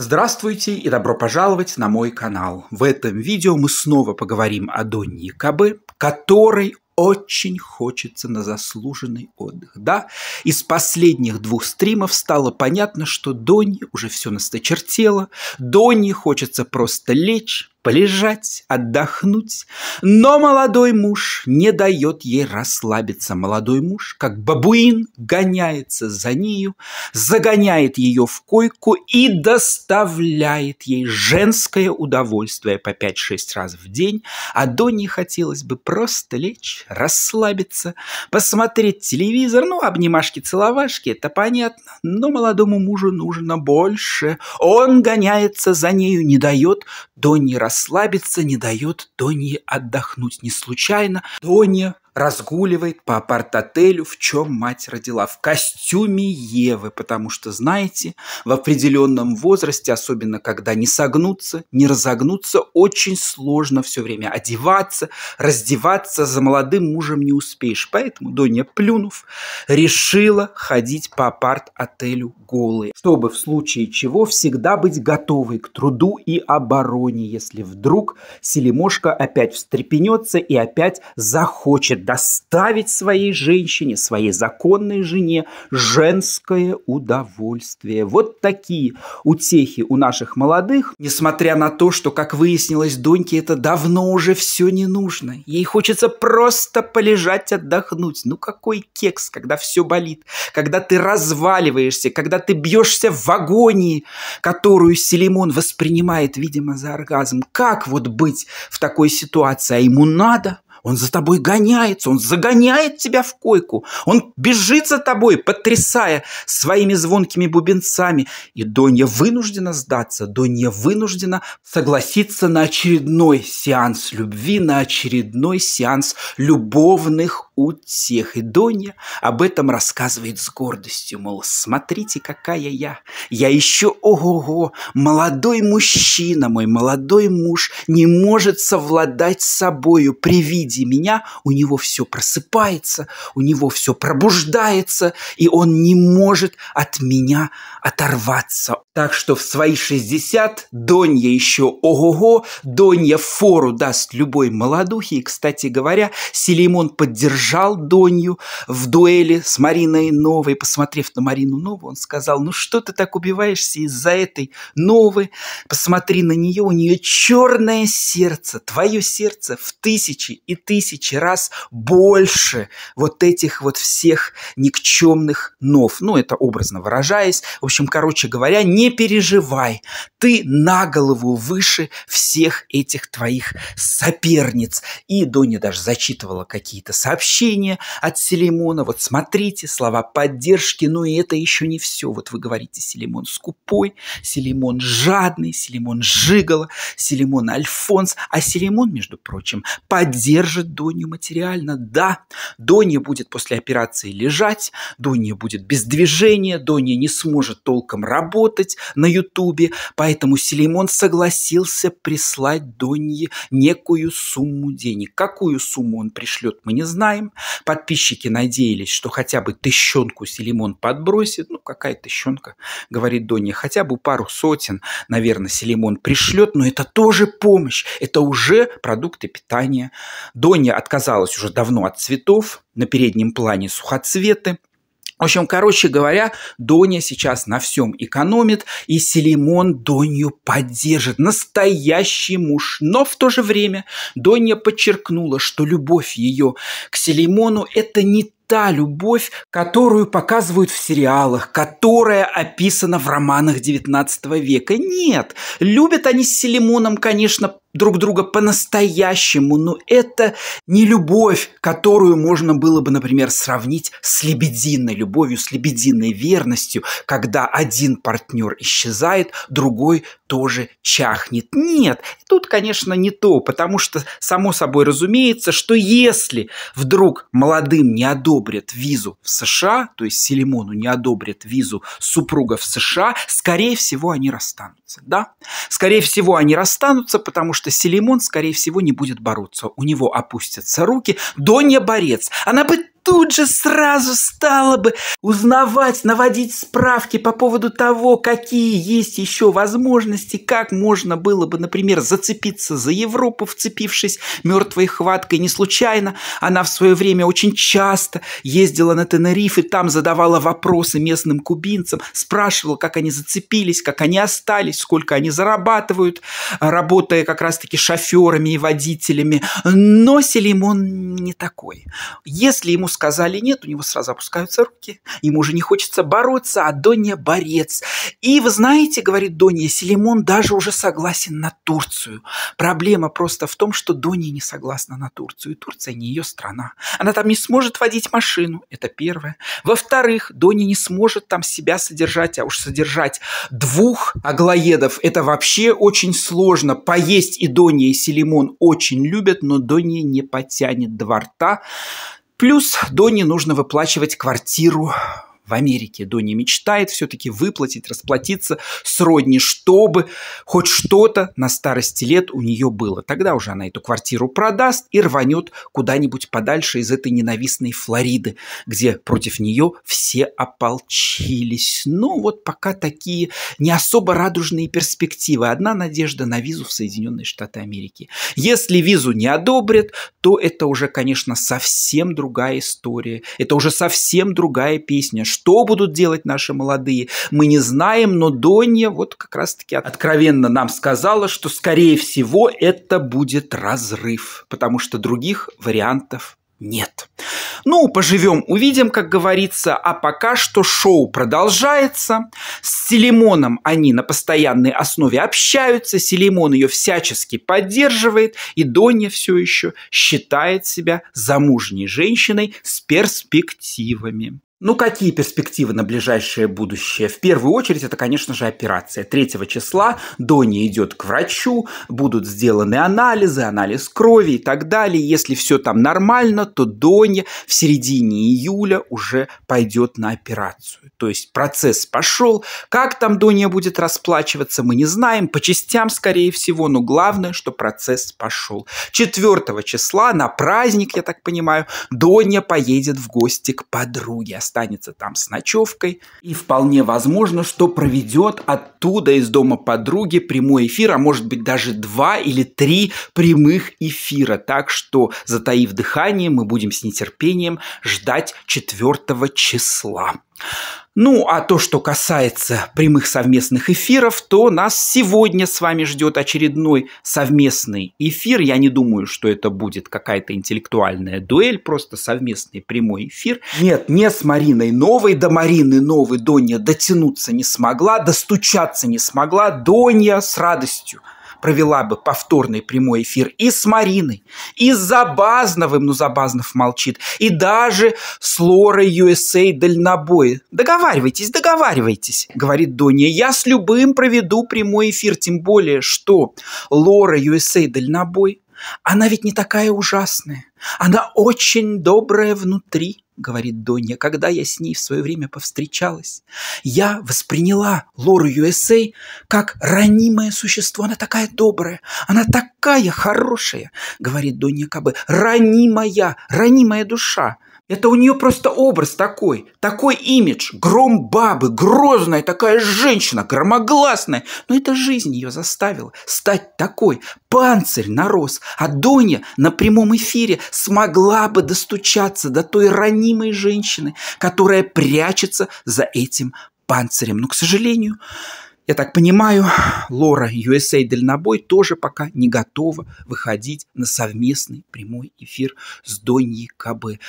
Здравствуйте и добро пожаловать на мой канал. В этом видео мы снова поговорим о Донни Якобе, который очень хочется на заслуженный отдых. Да, из последних двух стримов стало понятно, что Донни уже все насточертело, Донни хочется просто лечь, полежать, отдохнуть. Но молодой муж не дает ей расслабиться. Молодой муж, как бабуин, гоняется за нею, загоняет ее в койку и доставляет ей женское удовольствие по 5-6 раз в день. А до не хотелось бы просто лечь, расслабиться, посмотреть телевизор. Ну, обнимашки, целовашки, это понятно. Но молодому мужу нужно больше. Он гоняется за нею, не дает до не расслабиться расслабиться не дает Тони отдохнуть. Не случайно Тони разгуливает по апарт-отелю, в чем мать родила, в костюме Евы, потому что, знаете, в определенном возрасте, особенно когда не согнуться, не разогнуться, очень сложно все время одеваться, раздеваться, за молодым мужем не успеешь. Поэтому Доня, плюнув, решила ходить по апарт-отелю голой, чтобы в случае чего всегда быть готовой к труду и обороне, если вдруг Селимошка опять встрепенется и опять захочет доставить своей женщине, своей законной жене женское удовольствие. Вот такие утехи у наших молодых, несмотря на то, что, как выяснилось, Доньке это давно уже все не нужно. Ей хочется просто полежать, отдохнуть. Ну какой кекс, когда все болит, когда ты разваливаешься, когда ты бьешься в агонии, которую Селимон воспринимает, видимо, за оргазм. Как вот быть в такой ситуации? А ему надо, он за тобой гоняется, он загоняет тебя в койку. Он бежит за тобой, потрясая своими звонкими бубенцами. И Донья вынуждена сдаться, Донья вынуждена согласиться на очередной сеанс любви, на очередной сеанс любовных утех. И Донья об этом рассказывает с гордостью, мол, смотрите, какая я. Я еще, ого-го, молодой мужчина, мой молодой муж не может совладать с собою при виде виде меня у него все просыпается, у него все пробуждается, и он не может от меня оторваться. Так что в свои 60 Донья еще ого-го, Донья фору даст любой молодухе. И, кстати говоря, Селимон поддержал Донью в дуэли с Мариной Новой. Посмотрев на Марину Нову, он сказал, ну что ты так убиваешься из-за этой Новы? Посмотри на нее, у нее черное сердце, твое сердце в тысячи и тысячи раз больше вот этих вот всех никчемных нов. Ну, это образно выражаясь. В общем, короче говоря, не переживай. Ты на голову выше всех этих твоих соперниц. И Доня даже зачитывала какие-то сообщения от Селимона. Вот смотрите, слова поддержки, Ну и это еще не все. Вот вы говорите, Селимон скупой, Селимон жадный, Селимон жигало, Селимон Альфонс. А Селимон, между прочим, поддерживает поддержит Доню материально, да. Доня будет после операции лежать, Доня будет без движения, Доня не сможет толком работать на Ютубе, поэтому Селимон согласился прислать Донье некую сумму денег. Какую сумму он пришлет, мы не знаем. Подписчики надеялись, что хотя бы тыщенку Селимон подбросит. Ну, какая тыщенка, говорит Донья, хотя бы пару сотен, наверное, Селимон пришлет, но это тоже помощь, это уже продукты питания. Доня отказалась уже давно от цветов, на переднем плане сухоцветы. В общем, короче говоря, Доня сейчас на всем экономит, и Селимон Донью поддержит. Настоящий муж. Но в то же время Доня подчеркнула, что любовь ее к Селимону – это не та любовь, которую показывают в сериалах, которая описана в романах XIX века. Нет, любят они с Селимоном, конечно, друг друга по-настоящему, но это не любовь, которую можно было бы, например, сравнить с лебединой любовью, с лебединой верностью, когда один партнер исчезает, другой тоже чахнет. Нет, тут, конечно, не то, потому что, само собой разумеется, что если вдруг молодым не одобрят визу в США, то есть Селимону не одобрят визу супруга в США, скорее всего, они расстанутся, да? Скорее всего, они расстанутся, потому что что Селимон, скорее всего, не будет бороться. У него опустятся руки. Донья борец. Она бы тут же сразу стала бы узнавать, наводить справки по поводу того, какие есть еще возможности, как можно было бы, например, зацепиться за Европу, вцепившись мертвой хваткой. Не случайно она в свое время очень часто ездила на Тенериф и там задавала вопросы местным кубинцам, спрашивала, как они зацепились, как они остались, сколько они зарабатывают, работая как раз-таки шоферами и водителями. Но Селимон не такой. Если ему сказали нет, у него сразу опускаются руки, ему уже не хочется бороться, а Донья борец. И вы знаете, говорит Донья, Селимон даже уже согласен на Турцию. Проблема просто в том, что Донья не согласна на Турцию. Турция не ее страна. Она там не сможет водить машину, это первое. Во-вторых, Донья не сможет там себя содержать, а уж содержать двух аглоедов, это вообще очень сложно. Поесть и Донья, и Селимон очень любят, но Донья не потянет до рта. Плюс Доне нужно выплачивать квартиру в Америке Донни мечтает все-таки выплатить, расплатиться сродни, чтобы хоть что-то на старости лет у нее было. Тогда уже она эту квартиру продаст и рванет куда-нибудь подальше из этой ненавистной Флориды, где против нее все ополчились. Но ну, вот пока такие не особо радужные перспективы. Одна надежда на визу в Соединенные Штаты Америки. Если визу не одобрят, то это уже, конечно, совсем другая история. Это уже совсем другая песня что будут делать наши молодые, мы не знаем, но Донья вот как раз-таки откровенно нам сказала, что, скорее всего, это будет разрыв, потому что других вариантов нет. Ну, поживем, увидим, как говорится, а пока что шоу продолжается. С Селимоном они на постоянной основе общаются, Селимон ее всячески поддерживает, и Донья все еще считает себя замужней женщиной с перспективами. Ну, какие перспективы на ближайшее будущее? В первую очередь, это, конечно же, операция. 3 числа Дони идет к врачу, будут сделаны анализы, анализ крови и так далее. Если все там нормально, то Дони в середине июля уже пойдет на операцию. То есть процесс пошел. Как там Дония будет расплачиваться, мы не знаем. По частям, скорее всего, но главное, что процесс пошел. 4 числа на праздник, я так понимаю, Доня поедет в гости к подруге останется там с ночевкой. И вполне возможно, что проведет оттуда из дома подруги прямой эфир, а может быть даже два или три прямых эфира. Так что, затаив дыхание, мы будем с нетерпением ждать 4 числа. Ну, а то, что касается прямых совместных эфиров, то нас сегодня с вами ждет очередной совместный эфир. Я не думаю, что это будет какая-то интеллектуальная дуэль, просто совместный прямой эфир. Нет, не с Мариной Новой. До Марины Новой Донья дотянуться не смогла, достучаться не смогла. Донья с радостью – провела бы повторный прямой эфир и с Мариной, и с Забазновым, ну Забазнов молчит, и даже с Лорой USA дальнобой. Договаривайтесь, договаривайтесь, говорит Доня. Я с любым проведу прямой эфир, тем более, что Лора USA дальнобой, она ведь не такая ужасная. Она очень добрая внутри говорит Донья, когда я с ней в свое время повстречалась, я восприняла Лору Юэсэй как ранимое существо. Она такая добрая, она такая хорошая, говорит Донья кабы, Ранимая, ранимая душа. Это у нее просто образ такой, такой имидж. Гром бабы, грозная такая женщина, громогласная. Но это жизнь ее заставила стать такой. Панцирь нарос, а Доня на прямом эфире смогла бы достучаться до той ранимой женщины, которая прячется за этим панцирем. Но, к сожалению, я так понимаю, Лора USA Дальнобой тоже пока не готова выходить на совместный прямой эфир с Доньей КБ.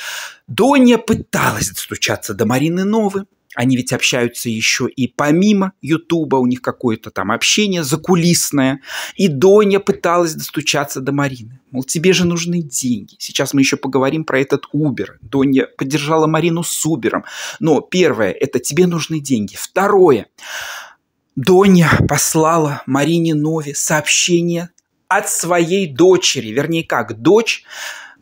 Доня пыталась достучаться до Марины Новы, они ведь общаются еще и помимо Ютуба, у них какое-то там общение закулисное. И Доня пыталась достучаться до Марины. Мол, тебе же нужны деньги. Сейчас мы еще поговорим про этот Убер. Доня поддержала Марину с Убером. Но первое – это тебе нужны деньги. Второе – Доня послала Марине Нове сообщение от своей дочери, вернее как, дочь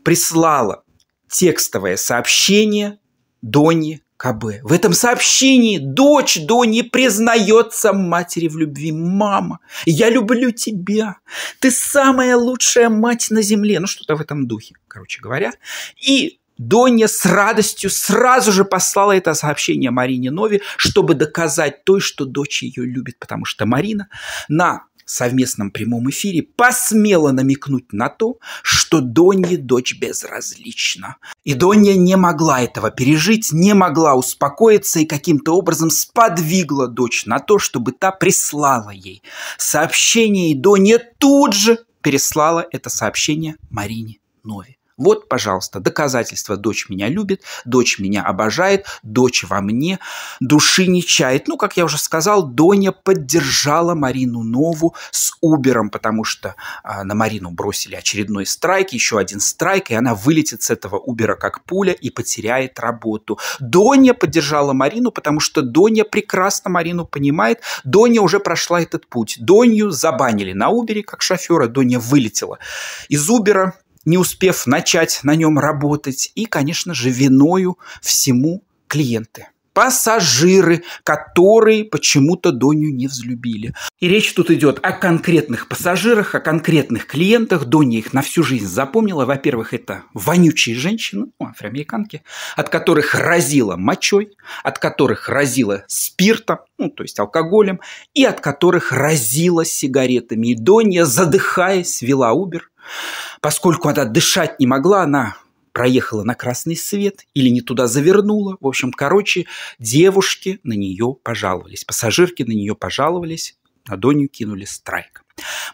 прислала текстовое сообщение Доне КБ. В этом сообщении дочь Дони признается матери в любви. «Мама, я люблю тебя. Ты самая лучшая мать на земле». Ну, что-то в этом духе, короче говоря. И Донья с радостью сразу же послала это сообщение Марине Нове, чтобы доказать той, что дочь ее любит, потому что Марина на совместном прямом эфире посмела намекнуть на то, что Донье дочь безразлична. И Донья не могла этого пережить, не могла успокоиться и каким-то образом сподвигла дочь на то, чтобы та прислала ей сообщение, и Донья тут же переслала это сообщение Марине Нове. Вот, пожалуйста, доказательство. Дочь меня любит, дочь меня обожает, дочь во мне, души не чает. Ну, как я уже сказал, Доня поддержала Марину Нову с Убером, потому что а, на Марину бросили очередной страйк, еще один страйк, и она вылетит с этого Убера как пуля и потеряет работу. Доня поддержала Марину, потому что Доня прекрасно Марину понимает. Доня уже прошла этот путь. Донью забанили на Убере как шофера. Доня вылетела из Убера, не успев начать на нем работать, и, конечно же, виною всему клиенты пассажиры, которые почему-то Доню не взлюбили. И речь тут идет о конкретных пассажирах, о конкретных клиентах. Доня их на всю жизнь запомнила. Во-первых, это вонючие женщины, ну, афроамериканки, от которых разило мочой, от которых разило спиртом, ну, то есть алкоголем, и от которых разило сигаретами. И Доня, задыхаясь, вела Убер Поскольку она дышать не могла, она проехала на красный свет или не туда завернула. В общем, короче, девушки на нее пожаловались, пассажирки на нее пожаловались, на Донью кинули страйк.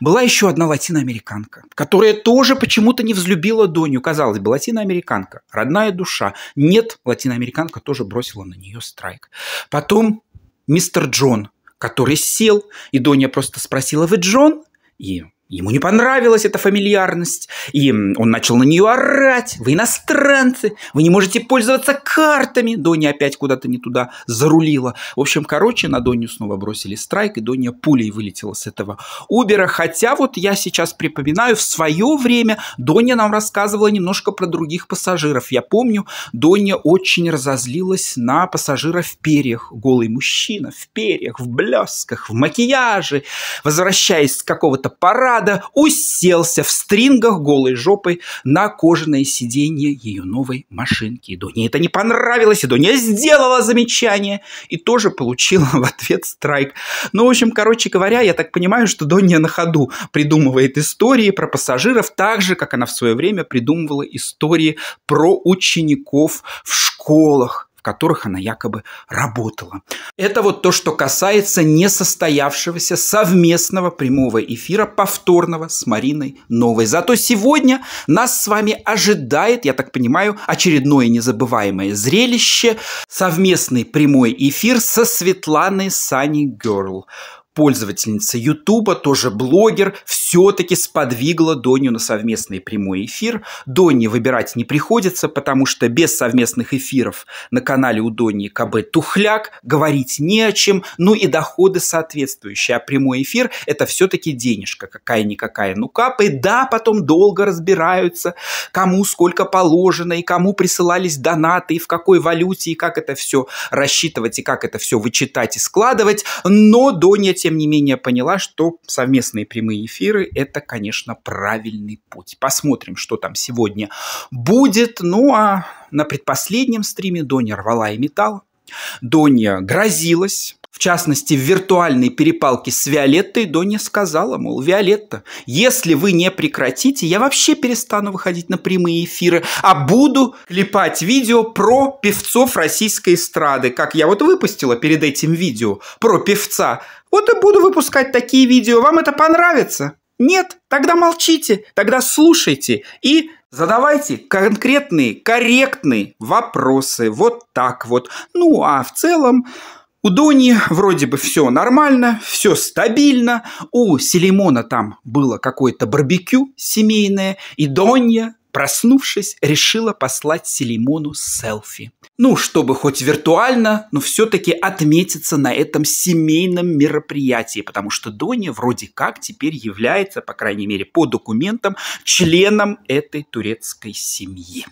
Была еще одна латиноамериканка, которая тоже почему-то не взлюбила Донью. Казалось бы, латиноамериканка, родная душа. Нет, латиноамериканка тоже бросила на нее страйк. Потом мистер Джон, который сел, и Доня просто спросила, вы Джон? И Ему не понравилась эта фамильярность, и он начал на нее орать. Вы иностранцы, вы не можете пользоваться картами. Доня опять куда-то не туда зарулила. В общем, короче, на Доню снова бросили страйк, и Доня пулей вылетела с этого Убера. Хотя вот я сейчас припоминаю, в свое время Доня нам рассказывала немножко про других пассажиров. Я помню, Доня очень разозлилась на пассажира в перьях. Голый мужчина в перьях, в блесках, в макияже, возвращаясь с какого-то парада взгляда уселся в стрингах голой жопой на кожаное сиденье ее новой машинки. Доне это не понравилось, Доня сделала замечание и тоже получила в ответ страйк. Ну, в общем, короче говоря, я так понимаю, что Доня на ходу придумывает истории про пассажиров так же, как она в свое время придумывала истории про учеников в школах которых она якобы работала. Это вот то, что касается несостоявшегося совместного прямого эфира, повторного с Мариной Новой. Зато сегодня нас с вами ожидает, я так понимаю, очередное незабываемое зрелище, совместный прямой эфир со Светланой Санни Герл пользовательница Ютуба, тоже блогер, все-таки сподвигла Доню на совместный прямой эфир. Доне выбирать не приходится, потому что без совместных эфиров на канале у Дони КБ тухляк, говорить не о чем, ну и доходы соответствующие. А прямой эфир – это все-таки денежка какая-никакая. Ну капает, да, потом долго разбираются, кому сколько положено, и кому присылались донаты, и в какой валюте, и как это все рассчитывать, и как это все вычитать и складывать. Но Доня тем не менее поняла, что совместные прямые эфиры – это, конечно, правильный путь. Посмотрим, что там сегодня будет. Ну а на предпоследнем стриме Доня рвала и металла. Доня грозилась в частности, в виртуальной перепалке с Виолеттой Доня сказала, мол, Виолетта, если вы не прекратите, я вообще перестану выходить на прямые эфиры, а буду клепать видео про певцов российской эстрады, как я вот выпустила перед этим видео про певца. Вот и буду выпускать такие видео, вам это понравится? Нет, тогда молчите, тогда слушайте и задавайте конкретные, корректные вопросы. Вот так вот. Ну, а в целом у Дони вроде бы все нормально, все стабильно. У Селимона там было какое-то барбекю семейное, и Донья, проснувшись, решила послать Селимону селфи. Ну, чтобы хоть виртуально, но все-таки отметиться на этом семейном мероприятии, потому что Доня вроде как теперь является, по крайней мере по документам, членом этой турецкой семьи.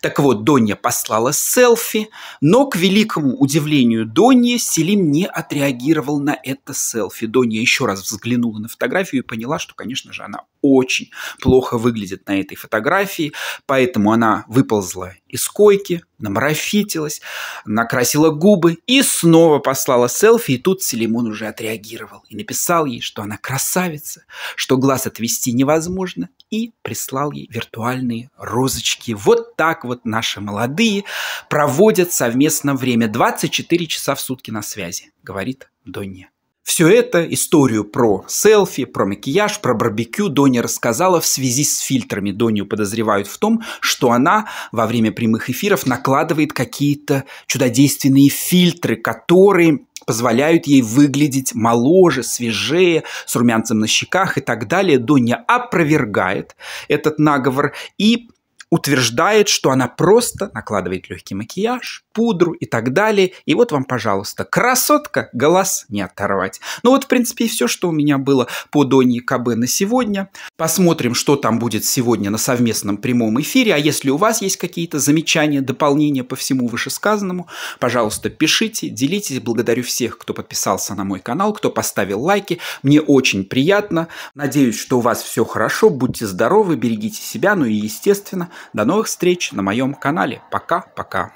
Так вот, Донья послала селфи, но, к великому удивлению Доньи, Селим не отреагировал на это селфи. Донья еще раз взглянула на фотографию и поняла, что, конечно же, она очень плохо выглядит на этой фотографии, поэтому она выползла из койки, намарафитилась, накрасила губы и снова послала селфи, и тут Селимон уже отреагировал и написал ей, что она красавица, что глаз отвести невозможно, и прислал ей виртуальные розочки. Вот так вот наши молодые проводят совместно время. 24 часа в сутки на связи, говорит Донья. Все это, историю про селфи, про макияж, про барбекю Дони рассказала в связи с фильтрами. Донию подозревают в том, что она во время прямых эфиров накладывает какие-то чудодейственные фильтры, которые позволяют ей выглядеть моложе, свежее, с румянцем на щеках и так далее. Доня опровергает этот наговор и утверждает, что она просто накладывает легкий макияж, пудру и так далее. И вот вам, пожалуйста, красотка, глаз не оторвать. Ну вот, в принципе, и все, что у меня было по Дони КБ на сегодня. Посмотрим, что там будет сегодня на совместном прямом эфире. А если у вас есть какие-то замечания, дополнения по всему вышесказанному, пожалуйста, пишите, делитесь. Благодарю всех, кто подписался на мой канал, кто поставил лайки. Мне очень приятно. Надеюсь, что у вас все хорошо. Будьте здоровы, берегите себя, ну и, естественно, до новых встреч на моем канале. Пока-пока.